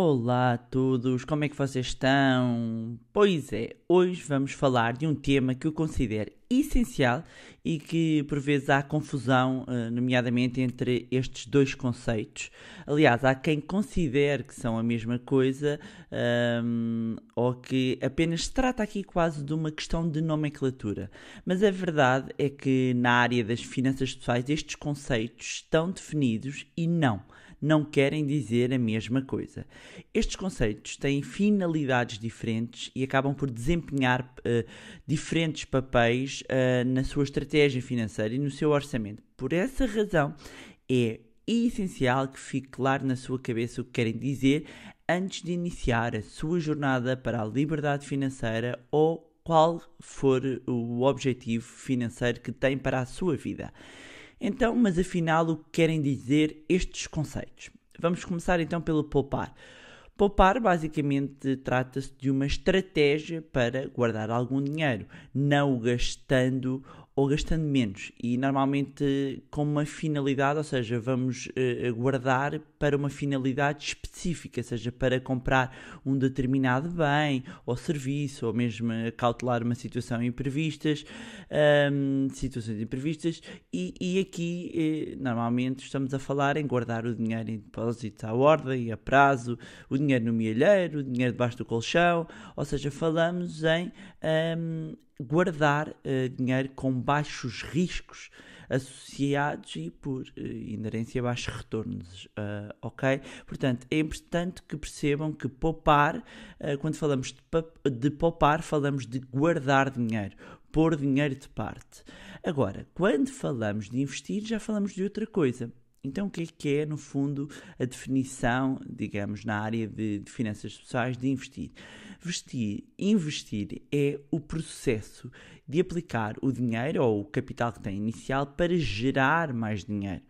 Olá a todos, como é que vocês estão? Pois é, hoje vamos falar de um tema que eu considero essencial e que por vezes há confusão, eh, nomeadamente entre estes dois conceitos. Aliás, há quem considere que são a mesma coisa um, ehm, ou que apenas se trata aqui quase de uma questão de nomenclatura. Mas a verdade é que na área das finanças pessoais estes conceitos estão definidos e não não querem dizer a mesma coisa. Estes conceitos têm finalidades diferentes e acabam por desempenhar uh, diferentes papéis uh, na sua estratégia financeira e no seu orçamento. Por essa razão, é essencial que fique claro na sua cabeça o que querem dizer antes de iniciar a sua jornada para a liberdade financeira ou qual for o objetivo financeiro que tem para a sua vida. Então, mas afinal, o que querem dizer estes conceitos? Vamos começar então pelo poupar. Poupar basicamente trata-se de uma estratégia para guardar algum dinheiro, não o gastando ou gastando menos. E normalmente com uma finalidade, ou seja, vamos eh, eh, guardar para uma finalidade específica, seja para comprar um determinado bem ou serviço, ou mesmo cautelar uma situação imprevistas, um, situações imprevistas, e, e aqui eh, normalmente estamos a falar em guardar o dinheiro em depósitos à ordem, a prazo, o dinheiro no milheiro, o dinheiro debaixo do colchão, ou seja, falamos em um, guardar uh, dinheiro com baixos riscos associados e por eh, inerência baixos retornos, uh, ok? Portanto, é importante que percebam que poupar, uh, quando falamos de, poupar, falamos de guardar dinheiro, pôr dinheiro de parte. Agora, quando falamos de investir, já falamos de outra coisa. Então, o que é que é, no fundo, a definição, digamos, na área de, de finanças sociais de investir? Vestir, investir é o processo de aplicar o dinheiro ou o capital que tem inicial para gerar mais dinheiro.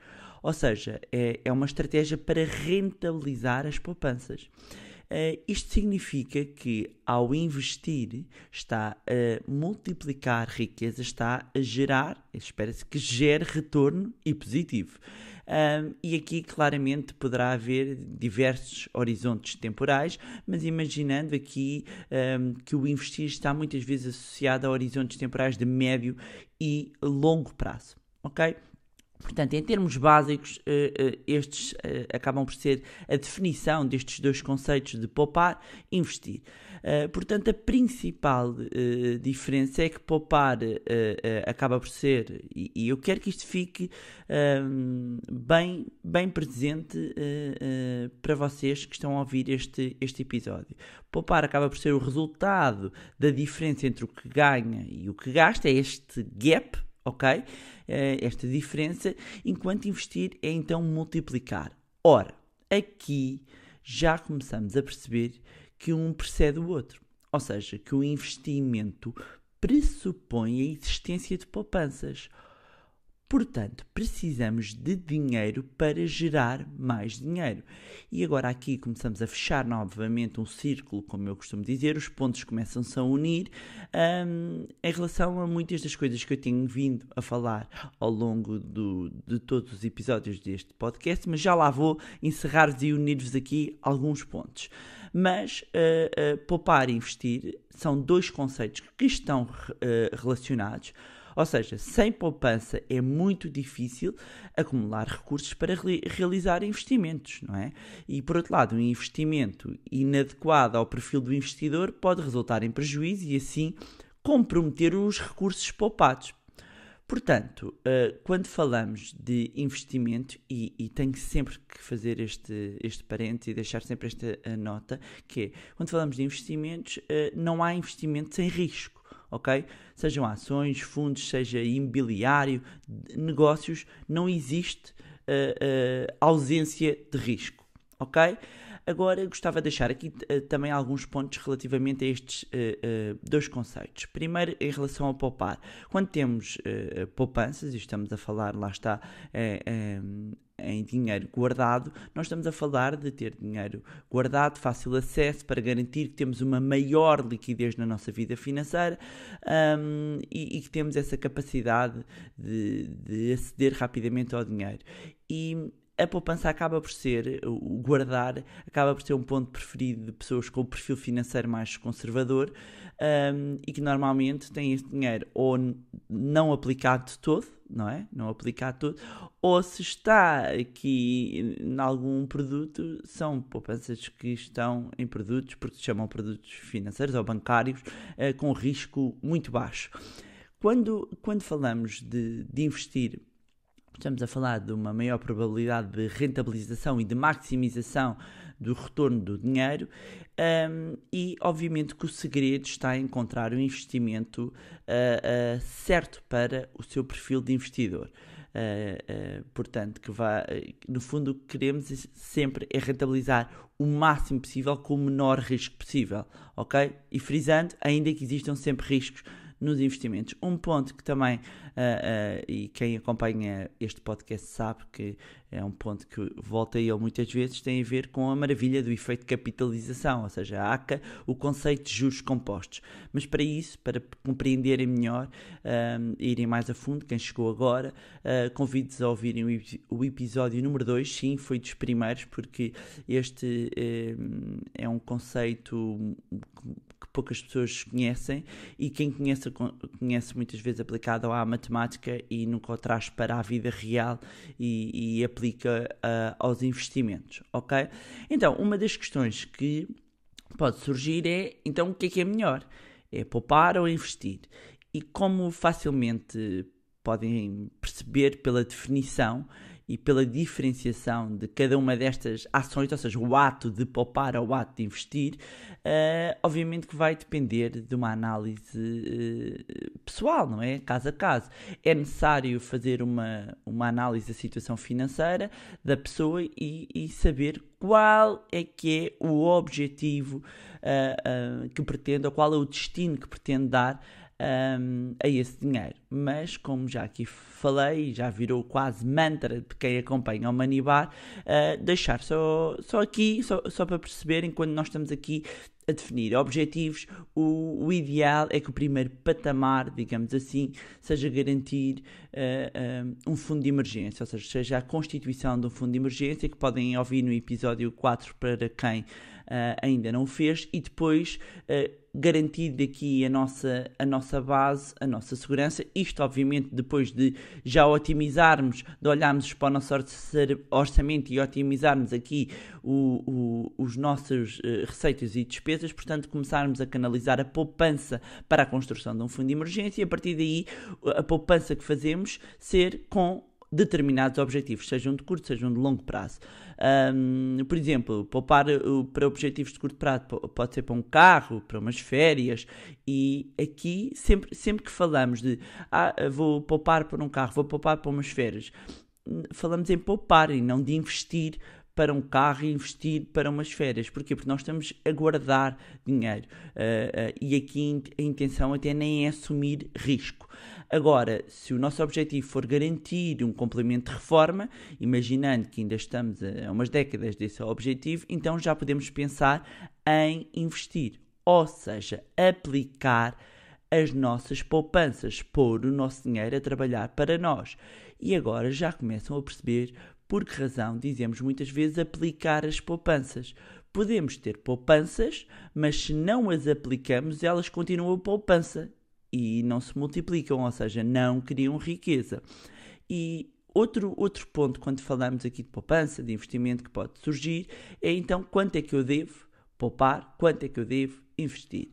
Ou seja, é, é uma estratégia para rentabilizar as poupanças. Uh, isto significa que ao investir está a multiplicar riqueza, está a gerar, espera-se que gere retorno e positivo. Um, e aqui claramente poderá haver diversos horizontes temporais, mas imaginando aqui um, que o investir está muitas vezes associado a horizontes temporais de médio e longo prazo. ok? Portanto, em termos básicos, eh, eh, estes eh, acabam por ser a definição destes dois conceitos de poupar e investir. Portanto, a principal diferença é que poupar acaba por ser, e eu quero que isto fique ehm, bem, bem presente para vocês que estão a ouvir este, este episódio. Poupar acaba por ser o resultado da diferença entre o que ganha e o que gasta, é este gap ok? Eh, esta diferença, enquanto investir é então multiplicar. Ora, aqui já começamos a perceber que um precede o outro, ou seja, que o investimento pressupõe a existência de poupanças. Portanto, precisamos de dinheiro para gerar mais dinheiro. E agora aqui começamos a fechar novamente um círculo, como eu costumo dizer, os pontos começam-se a unir um, em relação a muitas das coisas que eu tenho vindo a falar ao longo do, de todos os episódios deste podcast, mas já lá vou encerrar-vos e unir-vos aqui alguns pontos. Mas uh, uh, poupar e investir são dois conceitos que estão uh, relacionados ou seja, sem poupança é muito difícil acumular recursos para realizar investimentos, não é? E por outro lado, um investimento inadequado ao perfil do investidor pode resultar em prejuízo e assim comprometer os recursos poupados. Portanto, eh, quando falamos de investimento, e, e, tenho sempre que fazer este, este parênteses e deixar sempre esta eh, nota, que é, quando falamos de investimentos, eh, não há investimento sem risco ok? Sejam ações, fundos, seja imobiliário, negócios, não existe uh, uh, ausência de risco, ok? Agora gostava de deixar aqui uh, também alguns pontos relativamente a estes uh, uh, dois conceitos. Primeiro, em relação ao poupar. Quando temos poupanças, e estamos a falar, lá está, em dinheiro guardado, nós estamos a falar de ter dinheiro guardado, fácil acesso, para garantir que temos uma maior liquidez na nossa vida financeira um, e, e, que temos essa capacidade de, de aceder rapidamente ao dinheiro. E a poupança acaba por ser, o guardar, acaba por ser um ponto preferido de pessoas com o perfil financeiro mais conservador um, e que normalmente têm este dinheiro ou não aplicado de todo, não é? Não aplicado todo, ou se está aqui em algum produto, são poupanças que estão em produtos, porque se chamam produtos financeiros ou bancários, uh, com risco muito baixo. Quando, quando falamos de, de investir Estamos a falar de uma maior probabilidade de rentabilização e de maximização do retorno do dinheiro, um, e obviamente que o segredo está em encontrar o investimento uh, uh, certo para o seu perfil de investidor. Uh, uh portanto, que vá, uh, no fundo, o que queremos é sempre é rentabilizar o máximo possível com o menor risco possível, ok? E frisando, ainda que existam sempre riscos nos investimentos. Um ponto que também, uh, uh, e quem acompanha este podcast sabe que é um ponto que volta a ele muitas vezes, tem a ver com a maravilha do efeito de capitalização, ou seja, a ACA, o conceito de juros compostos. Mas para isso, para compreenderem melhor, e ah, irem mais a fundo, quem chegou agora, uh, convido-vos a ouvirem o, o episódio número 2, sim, foi dos primeiros, porque este eh, é um conceito poucas pessoas conhecem e quem conhece, conhece muitas vezes aplicado à matemática e nunca o traz para a vida real e, e aplica uh, aos investimentos, ok? Então, uma das questões que pode surgir é, então, o que é que é melhor? É poupar ou investir? E como facilmente podem perceber pela definição, e pela diferenciação de cada uma destas ações, ou seja, o ato de poupar ou o ato de investir, uh, obviamente que vai depender de uma análise uh, pessoal, não é? Caso a caso. É necessário fazer uma, uma análise da situação financeira da pessoa e, e saber qual é que é o objetivo uh, que pretende, ou qual é o destino que pretende dar um, a esse dinheiro. Mas, como já aqui falei, já virou quase mantra de quem acompanha o Manibar, uh, deixar só, só aqui, só, só para perceberem, quando nós estamos aqui a definir objetivos, o, o, ideal é que o primeiro patamar, digamos assim, seja garantir uh, um, um fundo de emergência, ou seja, seja a constituição de um fundo de emergência, que podem ouvir no episódio 4 para quem ah, ainda não o fez, e depois ah, garantir aqui a nossa, a nossa base, a nossa segurança. Isto, obviamente, depois de já otimizarmos, de olharmos para o nosso orçamento e otimizarmos aqui o, o, os nossos uh, receitas e despesas, portanto, começarmos a canalizar a poupança para a construção de um fundo de emergência e a partir daí a poupança que fazemos ser com determinados objetivos, sejam de curto, sejam de longo prazo. Um, por exemplo, poupar eh, para objetivos de curto prazo pode ser para um carro, para umas férias, e aqui sempre, sempre que falamos de ah, eh, vou poupar para um carro, vou poupar para umas férias, hum, falamos em poupar e não de investir para um carro e investir para umas férias. Porquê? Porque nós estamos a guardar dinheiro uh, uh, e aqui a intenção até nem é assumir risco. Agora, se o nosso objetivo for garantir um complemento de reforma, imaginando que ainda estamos a umas décadas desse objetivo, então já podemos pensar em investir, ou seja, aplicar as nossas poupanças, pôr o nosso dinheiro a trabalhar para nós. E agora já começam a perceber por que razão dizemos muitas vezes aplicar as poupanças? Podemos ter poupanças, mas se não as aplicamos, elas continuam poupança e não se multiplicam, ou seja, não criam riqueza. E outro, outro ponto, quando falamos aqui de poupança, de investimento que pode surgir, é então quanto é que eu devo poupar, quanto é que eu devo investir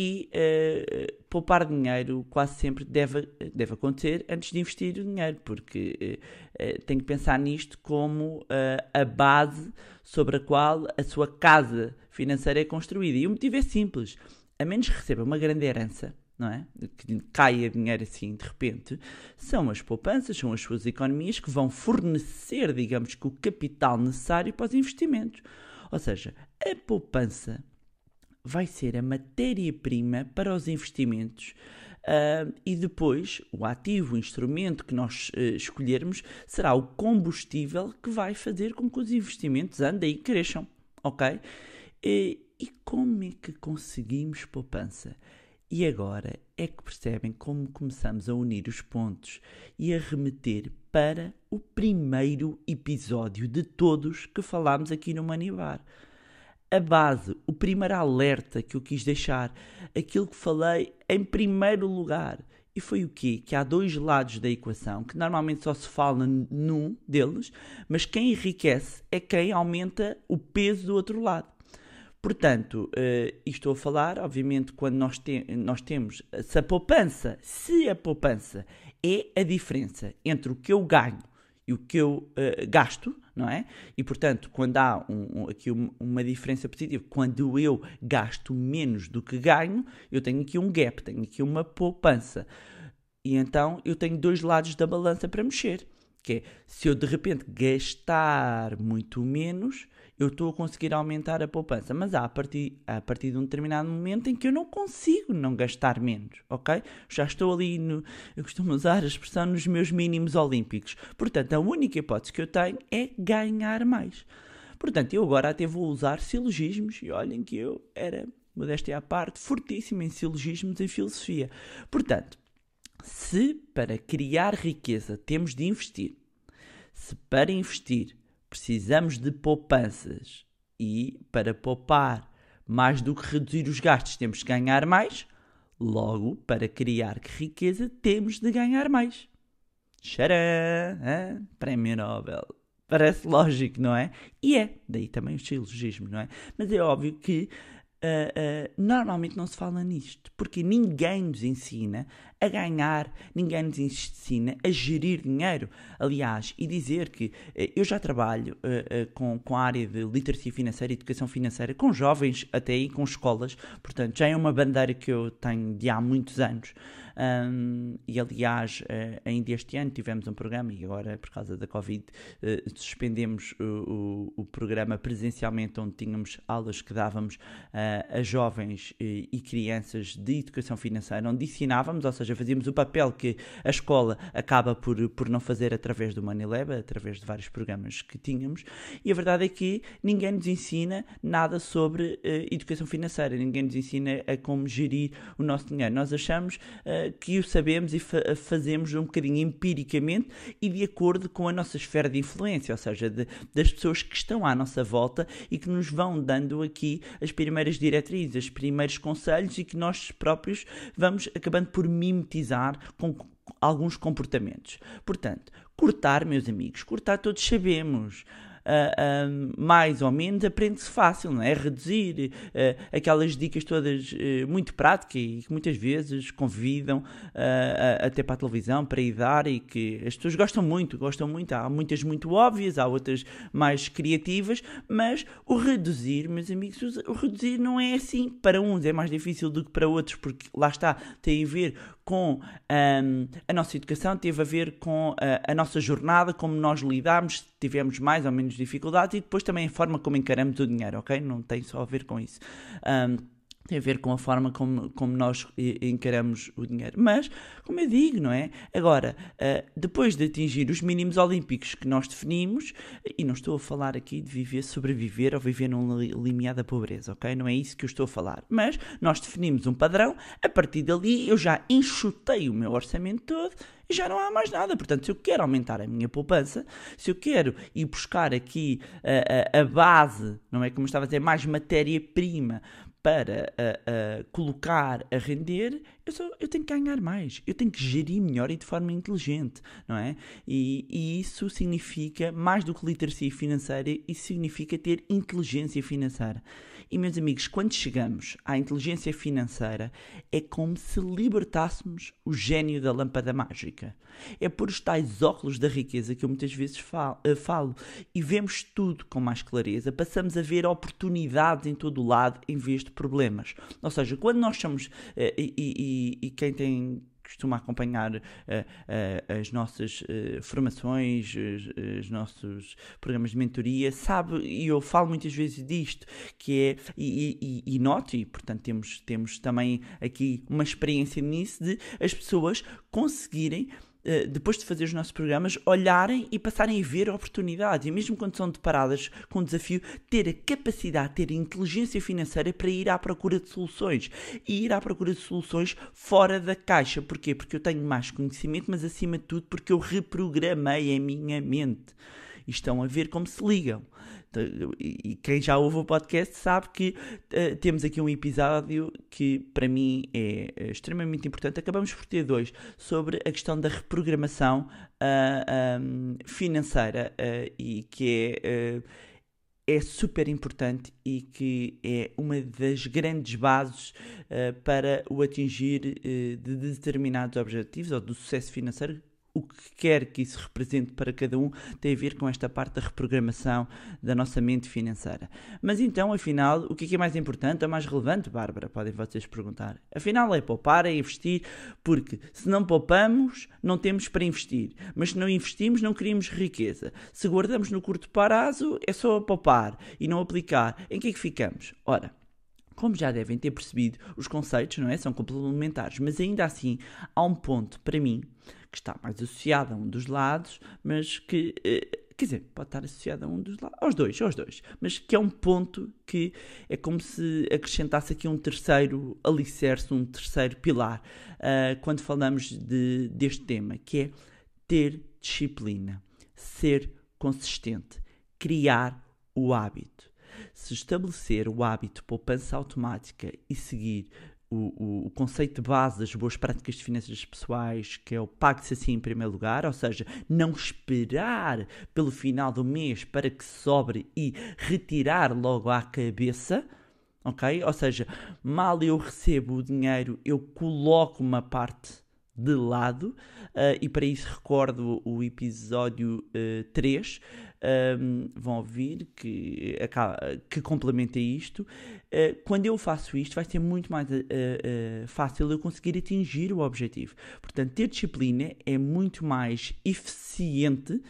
e uh, poupar dinheiro quase sempre deve, deve acontecer antes de investir o dinheiro, porque uh, eh, eh, tem que pensar nisto como a base sobre a qual a sua casa financeira é construída. E o motivo é simples: a menos que receba uma grande herança, não é? Que caia dinheiro assim de repente, são as poupanças, são as suas economias que vão fornecer, digamos que, o capital necessário para os investimentos. Ou seja, a poupança vai ser a matéria-prima para os investimentos. Uh, e depois, o ativo, o instrumento que nós uh, escolhermos, será o combustível que vai fazer com que os investimentos andem e cresçam. Ok? E, e como é que conseguimos poupança? E agora é que percebem como começamos a unir os pontos e a remeter para o primeiro episódio de todos que falámos aqui no Manibar a base, o primeiro alerta que eu quis deixar, aquilo que falei em primeiro lugar. E foi o quê? Que há dois lados da equação, que normalmente só se fala num deles, mas quem enriquece é quem aumenta o peso do outro lado. Portanto, uh, estou a falar, obviamente, quando nós, te nós temos, se a poupança, se a poupança é a diferença entre o que eu ganho e o que eu uh, gasto, não é? E portanto, quando há um, um, aqui uma diferença positiva, quando eu gasto menos do que ganho, eu tenho aqui um gap, tenho aqui uma poupança. E então eu tenho dois lados da balança para mexer que é se eu de repente gastar muito menos, eu estou a conseguir aumentar a poupança. Mas há a partir, a partir de um determinado momento em que eu não consigo não gastar menos, ok? Já estou ali, no, eu costumo usar a expressão nos meus mínimos olímpicos. Portanto, a única hipótese que eu tenho é ganhar mais. Portanto, eu agora até vou usar silogismos, e olhem que eu era, modéstia à parte, fortíssimo em silogismos e filosofia. Portanto, se para criar riqueza temos de investir se para investir precisamos de poupanças e para poupar mais do que reduzir os gastos temos de ganhar mais, logo para criar riqueza temos de ganhar mais. Tcharam! prémio Nobel. Parece lógico, não é? E é. Daí também o silogismo, não é? Mas é óbvio que Uh, uh, normalmente não se fala nisto, porque ninguém nos ensina a ganhar, ninguém nos ensina a gerir dinheiro. Aliás, e dizer que uh, eu já trabalho ah, com, com a área de literacia financeira, e educação financeira, com jovens até aí, com escolas, portanto já é uma bandeira que eu tenho de há muitos anos. Um, e aliás, eh, ainda este ano tivemos um programa e agora, por causa da Covid, eh, suspendemos o, o, o programa presencialmente, onde tínhamos aulas que dávamos eh, a jovens e crianças de educação financeira, onde ensinávamos, ou seja, fazíamos o papel que a escola acaba por, por não fazer através do MoneyLab, através de vários programas que tínhamos, e a verdade é que ninguém nos ensina nada sobre uh, educação financeira, ninguém nos ensina a como gerir o nosso dinheiro. Nós achamos uh, que o sabemos e fa fazemos um bocadinho empiricamente e de acordo com a nossa esfera de influência, ou seja, de, das pessoas que estão à nossa volta e que nos vão dando aqui as primeiras diretrizes, os primeiros conselhos e que nós próprios vamos acabando por mimetizar com alguns comportamentos. Portanto, cortar, meus amigos, cortar todos sabemos uh, mais ou menos, aprende-se fácil, não é? Reduzir uh, aquelas dicas todas muito práticas e que muitas vezes convidam até para a televisão para ir dar e que as pessoas gostam muito, gostam muito. Há muitas muito óbvias, há outras mais criativas, mas o reduzir, meus amigos, o reduzir não é assim. Para uns é mais difícil do que para outros, porque lá está, tem a ver com um, a nossa educação, teve a ver com a, eh, a nossa jornada, como nós lidámos, tivemos mais ou menos dificuldades e depois também a forma como encaramos o dinheiro, ok? Não tem só a ver com isso. Um, tem a ver com a forma como, como nós encaramos o dinheiro. Mas, como eu digo, não é? Agora, eh, depois de atingir os mínimos olímpicos que nós definimos, e não estou a falar aqui de viver, sobreviver ou viver num limiar da pobreza, ok? Não é isso que eu estou a falar. Mas nós definimos um padrão, a partir dali eu já enxutei o meu orçamento todo e já não há mais nada. Portanto, se eu quero aumentar a minha poupança, se eu quero ir buscar aqui a, eh, a, eh, a base, não é como estava a dizer, mais matéria-prima para a, eh, colocar a render, eu, só, eu tenho que ganhar mais, eu tenho que gerir melhor e de forma inteligente, não é? E, e isso significa mais do que literacia financeira, isso significa ter inteligência financeira. E, meus amigos, quando chegamos à inteligência financeira, é como se libertássemos o gênio da lâmpada mágica. É por os tais óculos da riqueza que eu muitas vezes falo, eh, falo e vemos tudo com mais clareza, passamos a ver oportunidades em todo o lado em vez de problemas. Ou seja, quando nós somos. Eh, e, e, e quem tem costuma acompanhar uh, uh, as nossas uh, formações, os, os, nossos programas de mentoria, sabe, e eu falo muitas vezes disto, que é, e, e, e noto, e portanto temos, temos também aqui uma experiência nisso, de as pessoas conseguirem eh, depois de fazer os nossos programas, olharem e passarem a ver oportunidades. E mesmo quando são deparadas com um desafio, ter a capacidade, ter a inteligência financeira para ir à procura de soluções. E ir à procura de soluções fora da caixa. Porquê? Porque eu tenho mais conhecimento, mas acima de tudo porque eu reprogramei a minha mente. E estão a ver como se ligam. E quem já ouve o podcast sabe que uh, temos aqui um episódio que para mim é, é extremamente importante. Acabamos por ter dois sobre a questão da reprogramação uh, ah, um, financeira uh, e que é ah, é super importante e que é uma das grandes bases uh, para o atingir uh, de determinados objetivos ou do sucesso financeiro o que quer que isso represente para cada um tem a ver com esta parte da reprogramação da nossa mente financeira. Mas então, afinal, o que é, é mais importante, é mais relevante, Bárbara? Podem vocês perguntar. Afinal, é poupar, é investir, porque se não poupamos, não temos para investir. Mas se não investimos, não criamos riqueza. Se guardamos no curto prazo, é só poupar e não aplicar. Em que é que ficamos? Ora, como já devem ter percebido, os conceitos não é, são complementares, mas ainda assim há um ponto para mim que está mais associado a um dos lados, mas que eh, quer dizer, pode estar associado a um dos lados, aos dois, aos dois, mas que é um ponto que é como se acrescentasse aqui um terceiro alicerce, um terceiro pilar, uh, quando falamos de, deste tema, que é ter disciplina, ser consistente, criar o hábito. Se estabelecer o hábito poupança automática e seguir o, o, o, conceito base das boas práticas de finanças pessoais, que é o pague-se assim em primeiro lugar, ou seja, não esperar pelo final do mês para que sobre e retirar logo à cabeça, ok? Ou seja, mal eu recebo o dinheiro, eu coloco uma parte de lado, uh, e para isso recordo o episódio uh, 3. Um, vão ouvir que, que complementa isto. Uh, quando eu faço isto, vai ser muito mais eh, fácil eu conseguir atingir o objetivo. Portanto, ter disciplina é muito mais eficiente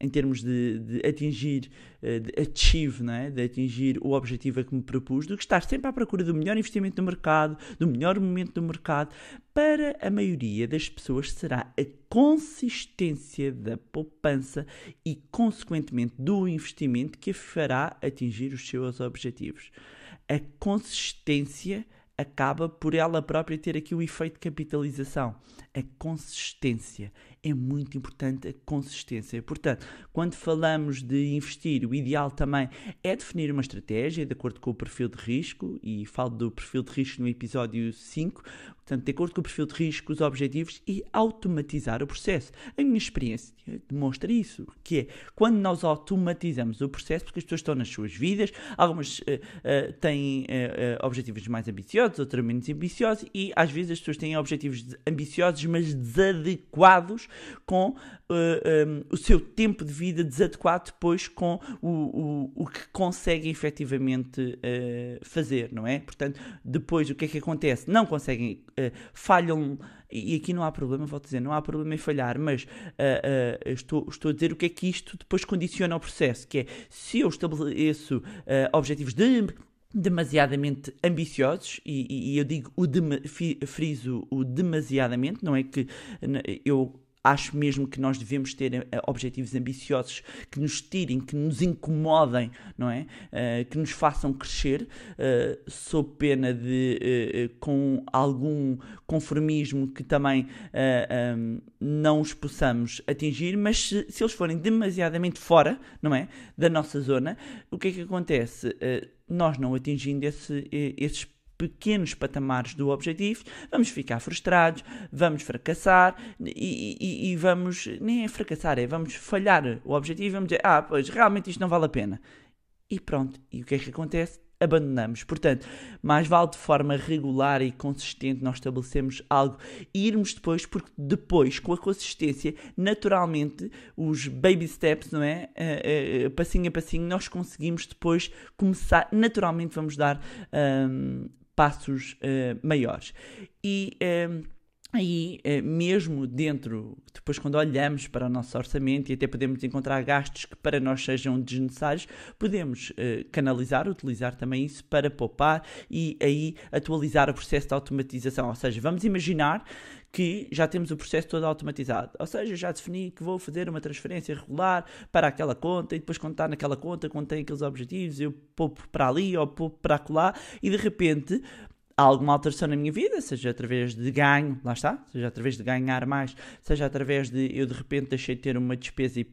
em termos de, de, atingir, eh, de achieve, não é? de atingir o objetivo a que me propus, do que estar sempre à procura do melhor investimento do mercado, do melhor momento do mercado. Para a maioria das pessoas será a consistência da poupança e, consequentemente, do investimento que a fará atingir os seus objetivos. A consistência acaba por ela própria ter aqui o efeito de capitalização. A consistência é muito importante a consistência. Portanto, quando falamos de investir, o ideal também é definir uma estratégia de acordo com o perfil de risco, e falo do perfil de risco no episódio 5, portanto, de acordo com o perfil de risco, os objetivos e automatizar o processo. A minha experiência demonstra isso, que é quando nós automatizamos o processo, porque as pessoas estão nas suas vidas, algumas uh, uh, têm uh, objetivos mais ambiciosos, outras menos ambiciosos, e às vezes as pessoas têm objetivos ambiciosos, mas desadequados com uh, eh, um, ehm, o seu tempo de vida desadequado depois com o, o, o que conseguem efetivamente uh, fazer, não é? Portanto, depois o que é que acontece? Não conseguem, uh, falham e aqui não há problema, vou dizer, não há problema em falhar, mas uh, uh, estou, estou a dizer o que é que isto depois condiciona o processo, que é se eu estabeleço uh, objetivos de demasiadamente ambiciosos e, e, e eu digo o de, friso o demasiadamente não é que eu acho mesmo que nós devemos ter eh, objetivos ambiciosos que nos tirem, que nos incomodem, não é? Uh, que nos façam crescer, uh, eh, sob pena de, uh, com algum conformismo que também um, ehm, não os possamos atingir, mas se, se, eles forem demasiadamente fora, não é? Da nossa zona, o que é que acontece? nós não atingindo esse, esses pequenos patamares do objetivo, vamos ficar frustrados, vamos fracassar e, e, e, vamos, nem é fracassar, é vamos falhar o objetivo e vamos dizer, ah, pois realmente isto não vale a pena. E pronto, e o que é que acontece? Abandonamos. Portanto, mais vale de forma regular e consistente nós estabelecermos algo e irmos depois, porque depois, com a consistência, naturalmente, os baby steps, não é? Uh, uh, passinho a passinho, nós conseguimos depois começar, naturalmente vamos dar hum, passos uh, maiores. E. Eh, aí, eh, mesmo dentro, depois quando olhamos para o nosso orçamento e até podemos encontrar gastos que para nós sejam desnecessários, podemos canalizar, utilizar também isso para poupar e aí atualizar o processo de automatização. Ou seja, vamos imaginar que já temos o processo todo automatizado. Ou seja, já defini que vou fazer uma transferência regular para aquela conta e depois quando está naquela conta, quando tem aqueles objetivos, eu poupo para ali ou poupo para lá e de repente há alguma alteração na minha vida, seja através de ganho, lá está, seja através de ganhar mais, seja através de eu de repente deixei de ter uma despesa e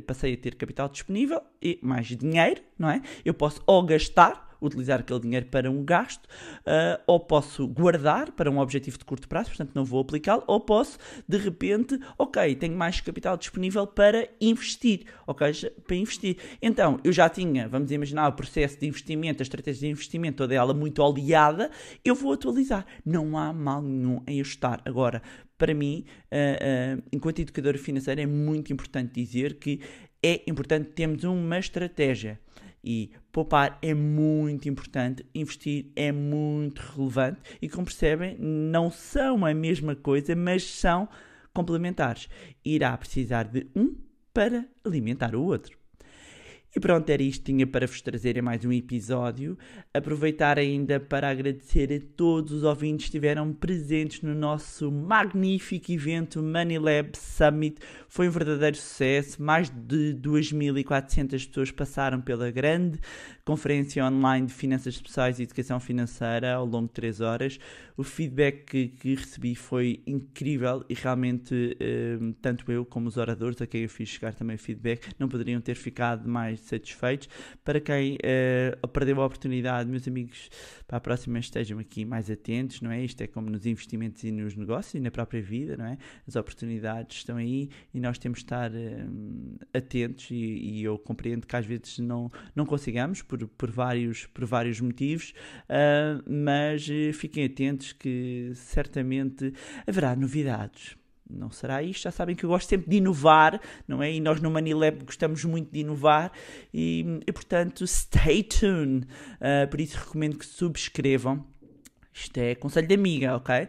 passei a ter capital disponível e mais dinheiro, não é? Eu posso ou gastar utilizar aquele dinheiro para um gasto, uh, ou posso guardar para um objetivo de curto prazo, portanto não vou aplicá-lo, ou posso de repente, ok, tenho mais capital disponível para investir, ok, para investir. Então eu já tinha, vamos imaginar, o processo de investimento, a estratégia de investimento, toda ela muito oleada, eu vou atualizar. Não há mal nenhum em ajustar. Agora, para mim, uh, uh, enquanto educadora financeira, é muito importante dizer que é importante termos uma estratégia. E poupar é muito importante, investir é muito relevante e, como percebem, não são a mesma coisa, mas são complementares. Irá precisar de um para alimentar o outro. E pronto, era isto tinha para vos trazer em mais um episódio. Aproveitar ainda para agradecer a todos os ouvintes que estiveram presentes no nosso magnífico evento Money Summit. Foi um verdadeiro sucesso. Mais de 2.400 pessoas passaram pela grande conferência online de finanças pessoais e educação financeira ao longo de 3 horas. O feedback que, que recebi foi incrível e realmente, eh, tanto eu como os oradores, a quem eu fiz chegar também feedback, não poderiam ter ficado mais satisfeitos. Para quem uh, perdeu a oportunidade, meus amigos, para a próxima estejam aqui mais atentos, não é? Isto é como nos investimentos e nos negócios e na própria vida, não é? As oportunidades estão aí e nós temos de estar uh, atentos e, e, eu compreendo que às vezes não, não consigamos por, por, vários, por vários motivos, uh, mas fiquem atentos que certamente haverá novidades não será isto. Já sabem que eu gosto sempre de inovar, não é? E nós no Manilab gostamos muito de inovar e, e portanto, stay tuned. Uh, por isso recomendo que subscrevam isto é conselho de amiga, ok? Uh,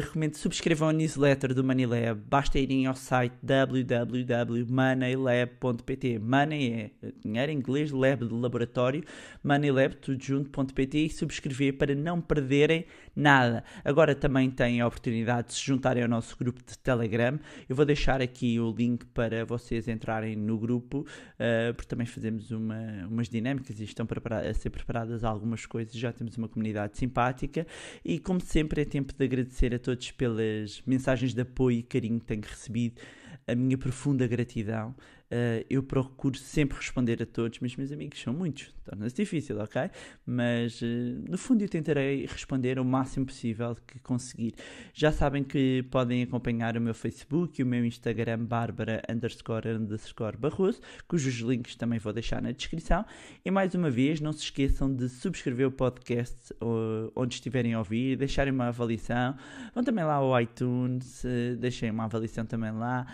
recomendo subscrevam a newsletter do MoneyLab. Basta irem ao site www.moneylab.pt. Money é dinheiro em inglês, lab de laboratório, moneylab, tudo junto.pt e subscrever para não perderem nada. Agora também têm a oportunidade de se juntarem ao nosso grupo de Telegram. Eu vou deixar aqui o link para vocês entrarem no grupo, uh, porque também fazemos uma, umas dinâmicas e estão a ser preparadas algumas coisas. Já temos uma comunidade simpática temática. E como sempre, é tempo de agradecer a todos pelas mensagens de apoio e carinho que tenho recebido, a minha profunda gratidão. Uh, eu procuro sempre responder a todos, mas meus amigos são muitos, torna-se difícil, ok? Mas uh, no fundo eu tentarei responder o máximo possível que conseguir. Já sabem que podem acompanhar o meu Facebook e o meu Instagram, Bárbara underscore underscore Barroso, cujos links também vou deixar na descrição. E mais uma vez, não se esqueçam de subscrever o podcast uh, onde estiverem a ouvir, deixarem uma avaliação. Vão também lá ao iTunes, eh, deixem uma avaliação também lá,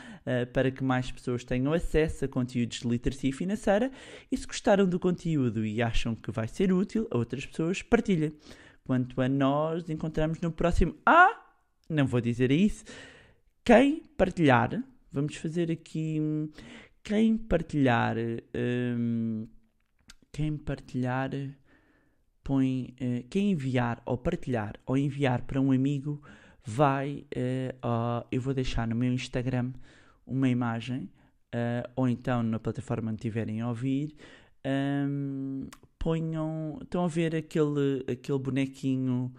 para que mais pessoas tenham acesso acesso a conteúdos de literacia financeira e se gostaram do conteúdo e acham que vai ser útil a outras pessoas, partilhem. Quanto a nós, encontramos no próximo. Ah! Não vou dizer isso. Quem partilhar, vamos fazer aqui. Hum, quem partilhar. Hum, quem partilhar põe uh, quem enviar ou partilhar ou enviar para um amigo vai uh, uh, eu vou deixar no meu Instagram uma imagem uh, ou então na plataforma onde estiverem a ouvir, um, ponham. Estão a ver aquele, aquele bonequinho.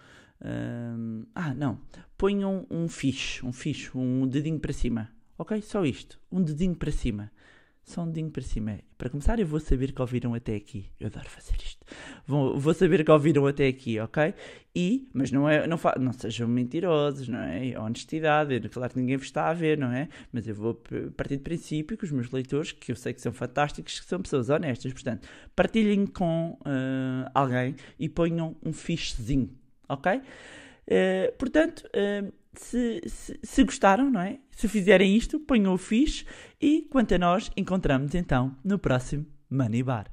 Um, ah, não. Ponham um fixe, um fixe, um dedinho para cima. Ok? Só isto. Um dedinho para cima só um dedinho para cima. Para começar, eu vou saber que ouviram até aqui. Eu adoro fazer isto. Vou, vou saber que ouviram até aqui, ok? E, mas não é, não, fa, não sejam mentirosos, não é? Honestidade, claro é que ninguém vos está a ver, não é? Mas eu vou partir do princípio que os meus leitores, que eu sei que são fantásticos, que são pessoas honestas, portanto, partilhem com uh, alguém e ponham um fichezinho, ok? Uh, portanto, uh, se, se, se, gostaram, não é? Se fizerem isto, ponham o fixe e, quanto a nós, encontramos então no próximo Money Bar.